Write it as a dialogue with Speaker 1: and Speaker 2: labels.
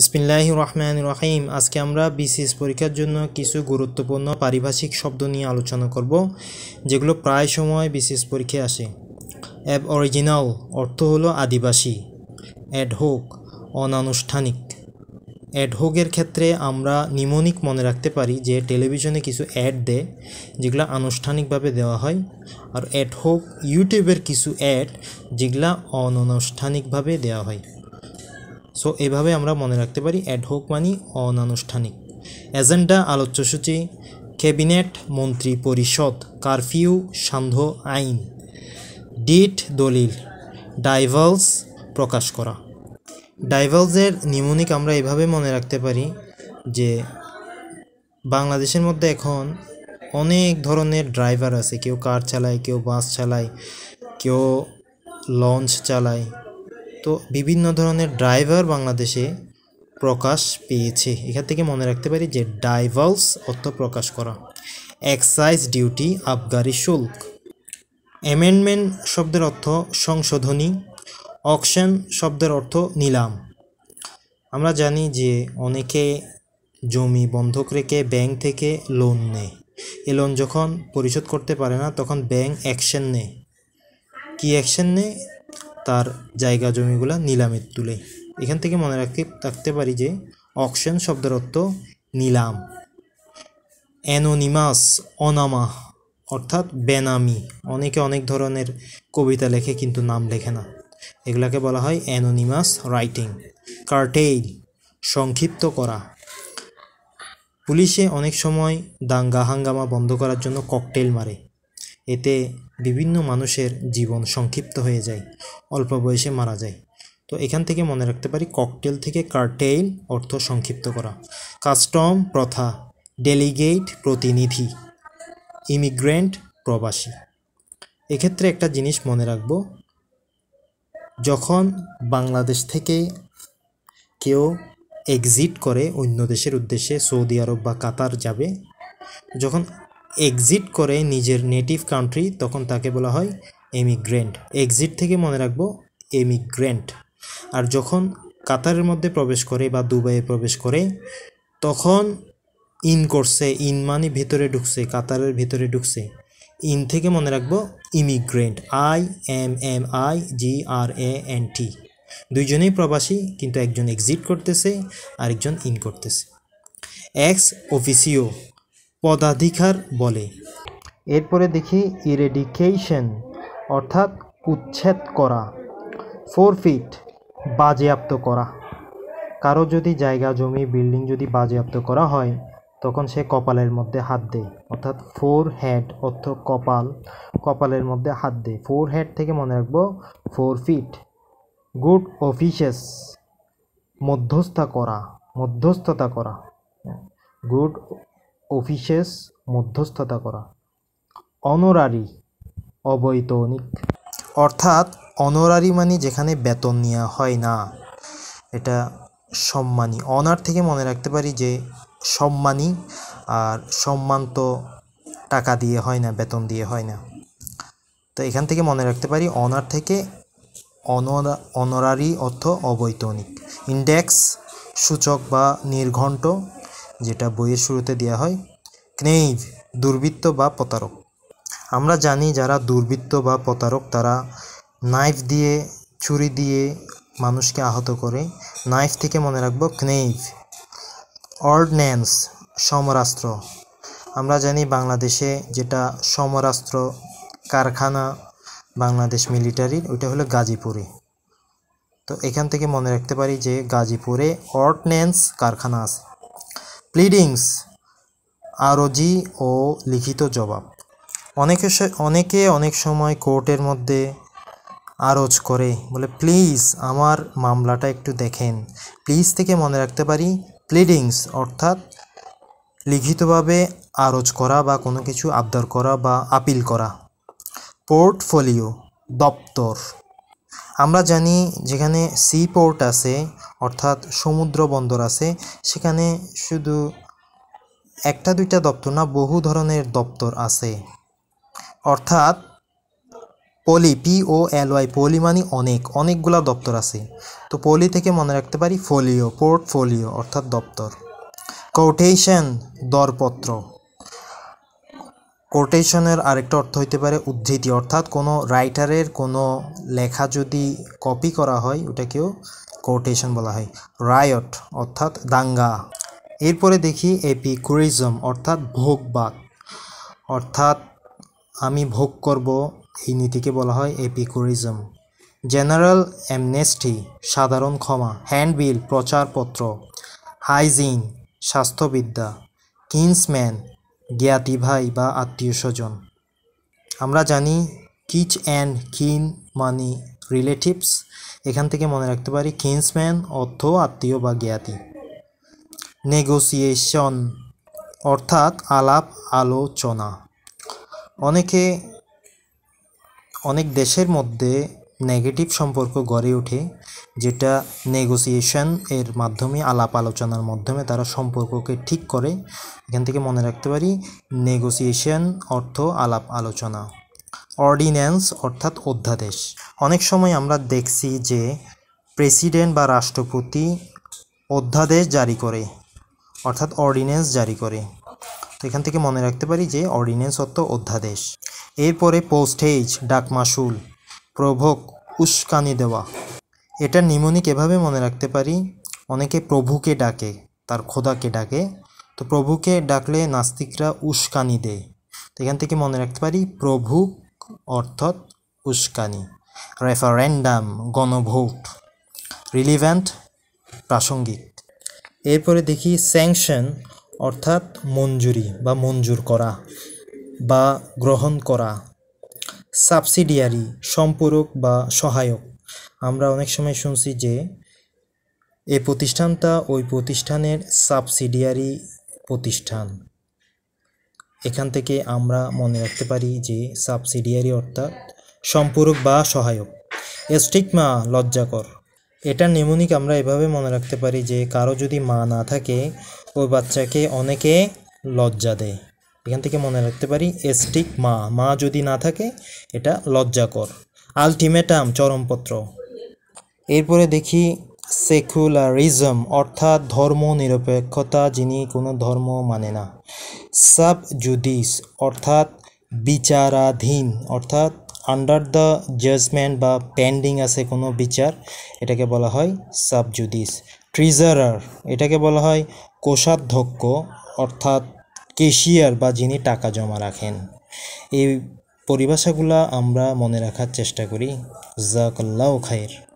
Speaker 1: ইসমিল্লাহ রহমান রাহিম আজকে আমরা বিসিএস পরীক্ষার জন্য কিছু গুরুত্বপূর্ণ পারিভাষিক শব্দ নিয়ে আলোচনা করব যেগুলো প্রায় সময় বিসিএস পরীক্ষায় আসে অ্যাব অরিজিনাল অর্থ হলো আদিবাসী অ্যাডহোক অনানুষ্ঠানিক অ্যাডহোকের ক্ষেত্রে আমরা নিমনিক মনে রাখতে পারি যে টেলিভিশনে কিছু অ্যাড দেয় যেগুলো আনুষ্ঠানিকভাবে দেওয়া হয় আর অ্যাডহোক ইউটিউবের কিছু অ্যাড যেগুলো অনানুষ্ঠানিকভাবে দেওয়া হয় সো এভাবে আমরা মনে রাখতে পারি অ্যাডহক মানি অনানুষ্ঠানিক এজেন্ডা আলোচ্যসূচি ক্যাবিনেট মন্ত্রী পরিষদ কারফিউ সান্ধ্য আইন ডিট দলিল ডাইভালস প্রকাশ করা ডাইভালসের নিমনিক আমরা এভাবে মনে রাখতে পারি যে বাংলাদেশের মধ্যে এখন অনেক ধরনের ড্রাইভার আছে কেউ কার চালায় কেউ বাস চালায় কেউ লঞ্চ চালায় তো বিভিন্ন ধরনের ড্রাইভার বাংলাদেশে প্রকাশ পেয়েছে এখান থেকে মনে রাখতে পারি যে ডাইভালস অর্থ প্রকাশ করা এক্সাইজ ডিউটি আবগারি শুল্ক অ্যামেন্ডমেন্ট শব্দের অর্থ সংশোধনী অকশন শব্দের অর্থ নিলাম আমরা জানি যে অনেকে জমি বন্ধক রেখে ব্যাংক থেকে লোন নেয় এ লোন যখন পরিশোধ করতে পারে না তখন ব্যাংক অ্যাকশন নেয় কী অ্যাকশন নেয় তার জায়গা জমিগুলো নিলামে তুলে এখান থেকে মনে রাখতে থাকতে পারি যে অকশন শব্দের অর্থ নিলাম অ্যানোনিমাস অনামা অর্থাৎ বেনামি অনেকে অনেক ধরনের কবিতা লেখে কিন্তু নাম লেখে না এগুলাকে বলা হয় অ্যানোনিমাস রাইটিং কার্টেইল সংক্ষিপ্ত করা পুলিশে অনেক সময় দাঙ্গা হাঙ্গামা বন্ধ করার জন্য ককটেল মারে এতে বিভিন্ন মানুষের জীবন সংক্ষিপ্ত হয়ে যায় অল্প বয়সে মারা যায় তো এখান থেকে মনে রাখতে পারি ককটেল থেকে কার্টেইল অর্থ সংক্ষিপ্ত করা কাস্টম প্রথা ডেলিগেট প্রতিনিধি ইমিগ্রেন্ট প্রবাসী এক্ষেত্রে একটা জিনিস মনে রাখব যখন বাংলাদেশ থেকে কেউ এক্সিট করে অন্য দেশের উদ্দেশ্যে সৌদি আরব বা কাতার যাবে যখন এক্সিট করে নিজের নেটিভ কান্ট্রি তখন তাকে বলা হয় এমিগ্রেন্ট এক্সিট থেকে মনে রাখবো এমিগ্রেন্ট আর যখন কাতারের মধ্যে প্রবেশ করে বা দুবাইয়ে প্রবেশ করে তখন ইন করছে ইন মানে ভেতরে ঢুকছে কাতারের ভেতরে ঢুকছে ইন থেকে মনে রাখবো immigrant I M M I G R A N T দুইজনেই প্রবাসী কিন্তু একজন এক্সিট করতেছে আর একজন ইন করতেছে এক্স অফিসিও পদাধিকার বলে এরপরে দেখি ইরেডিকেশন অর্থাৎ উচ্ছেদ করা ফোর ফিট বাজেয়াপ্ত করা কারো যদি জায়গা জমি বিল্ডিং যদি বাজেয়াপ্ত করা হয় তখন সে কপালের মধ্যে হাত দেয় অর্থাৎ ফোর হেড অর্থ কপাল কপালের মধ্যে হাত দেয় ফোর হেড থেকে মনে রাখবো ফোর ফিট গুড অফিসেস মধ্যস্থা করা মধ্যস্থতা করা গুড অফিসেস মধ্যস্থতা করা অনোরারি অবৈতনিক অর্থাৎ অনোরারি মানে যেখানে বেতন নেওয়া হয় না এটা সম্মানী অনার থেকে মনে রাখতে পারি যে সম্মানী আর সম্মান তো টাকা দিয়ে হয় না বেতন দিয়ে হয় না তো এখান থেকে মনে রাখতে পারি অনার থেকে অনরা অনরারি অর্থ অবৈতনিক ইন্ডেক্স সূচক বা নির্ঘণ্ট যেটা বইয়ের শুরুতে দেওয়া হয় ক্নেইভ দুর্বৃত্ত বা প্রতারক আমরা জানি যারা দুর্বৃত্ত বা প্রতারক তারা নাইফ দিয়ে ছুরি দিয়ে মানুষকে আহত করে নাইফ থেকে মনে রাখবো ক্নেইভ অর্ডন্যান্স সমরাস্ত্র আমরা জানি বাংলাদেশে যেটা সমরাস্ত্র কারখানা বাংলাদেশ মিলিটারির ওইটা হলো গাজীপুরে তো এখান থেকে মনে রাখতে পারি যে গাজীপুরে অর্ডন্যান্স কারখানা আছে প্লিডিংস আরজি ও লিখিত জবাব অনেকে অনেকে অনেক সময় কোর্টের মধ্যে আরজ করে বলে প্লিজ আমার মামলাটা একটু দেখেন প্লিজ থেকে মনে রাখতে পারি প্লিডিংস অর্থাৎ লিখিতভাবে আরজ করা বা কোনো কিছু আবদার করা বা আপিল করা পোর্টফোলিও দপ্তর আমরা জানি যেখানে সি পোর্ট আছে অর্থাৎ সমুদ্র বন্দর আছে সেখানে শুধু একটা দুইটা দপ্তর না বহু ধরনের দপ্তর আছে অর্থাৎ পলি পি ও এল ওয়াই পলি মানে অনেক অনেকগুলা দপ্তর আছে তো পলি থেকে মনে রাখতে পারি ফোলিও পোর্টফোলিও অর্থাৎ দপ্তর কোটেশন দরপত্র কোটেশনের আরেকটা অর্থ হইতে পারে উদ্ধৃতি অর্থাৎ কোনো রাইটারের কোনো লেখা যদি কপি করা হয় ওটাকেও কোটেশন বলা হয় রায়ট অর্থাৎ দাঙ্গা এরপরে দেখি এপি কুরিজম অর্থাৎ ভোগবাদ অর্থাৎ আমি ভোগ করব এই নীতিকে বলা হয় এপিকুরিজম জেনারেল অ্যামনেস্টি সাধারণ ক্ষমা হ্যান্ডবিল প্রচারপত্র হাইজিন স্বাস্থ্যবিদ্যা কিংসম্যান জ্ঞাতি ভাই বা আত্মীয় স্বজন আমরা জানি কিচ অ্যান্ড কিন মানি রিলেটিভস এখান থেকে মনে রাখতে পারি কিংসম্যান অর্থ আত্মীয় বা জ্ঞাতি নেগোসিয়েশন অর্থাৎ আলাপ আলোচনা অনেকে অনেক দেশের মধ্যে নেগেটিভ সম্পর্ক গড়ে ওঠে যেটা নেগোসিয়েশন এর মাধ্যমে আলাপ আলোচনার মাধ্যমে তারা সম্পর্ককে ঠিক করে এখান থেকে মনে রাখতে পারি নেগোসিয়েশন অর্থ আলাপ আলোচনা অর্ডিন্যান্স অর্থাৎ অধ্যাদেশ অনেক সময় আমরা দেখছি যে প্রেসিডেন্ট বা রাষ্ট্রপতি অধ্যাদেশ জারি করে অর্থাৎ অর্ডিন্যান্স জারি করে তো এখান থেকে মনে রাখতে পারি যে অর্ডিন্যান্স অর্থ অধ্যাদেশ এরপরে পোস্টেজ ডাকমাশুল প্রভোক উস্কানি দেওয়া এটা নিমনিক এভাবে মনে রাখতে পারি অনেকে প্রভুকে ডাকে তার খোদাকে ডাকে তো প্রভুকে ডাকলে নাস্তিকরা উস্কানি দেয় তো এখান থেকে মনে রাখতে পারি প্রভু অর্থাৎ উস্কানি রেফারেন্ডাম গণভোট রিলিভেন্ট প্রাসঙ্গিক এরপরে দেখি স্যাংশন অর্থাৎ মঞ্জুরি বা মঞ্জুর করা বা গ্রহণ করা সাবসিডিয়ারি সম্পূরক বা সহায়ক আমরা অনেক সময় শুনছি যে এ প্রতিষ্ঠানটা ওই প্রতিষ্ঠানের সাবসিডিয়ারি প্রতিষ্ঠান এখান থেকে আমরা মনে রাখতে পারি যে সাবসিডিয়ারি অর্থাৎ সম্পূরক বা সহায়ক স্টিকমা লজ্জাকর এটা নেমনিক আমরা এভাবে মনে রাখতে পারি যে কারো যদি মা না থাকে ওই বাচ্চাকে অনেকে লজ্জা দেয় এখান থেকে মনে রাখতে পারি এস্টিক মা মা যদি না থাকে এটা লজ্জাকর আলটিমেটাম চরমপত্র এরপরে দেখি সেকুলারিজম অর্থাৎ ধর্ম নিরপেক্ষতা যিনি কোনো ধর্ম মানে না সাব জুডিস অর্থাৎ বিচারাধীন অর্থাৎ আন্ডার দ্য জাজমেন্ট বা পেন্ডিং আছে কোনো বিচার এটাকে বলা হয় সাব জুডিস ট্রিজারার এটাকে বলা হয় কোষাধ্যক্ষ অর্থাৎ কেশিয়ার বা যিনি টাকা জমা রাখেন এই পরিভাষাগুলো আমরা মনে রাখার চেষ্টা করি জাকাল্লাও খায়ের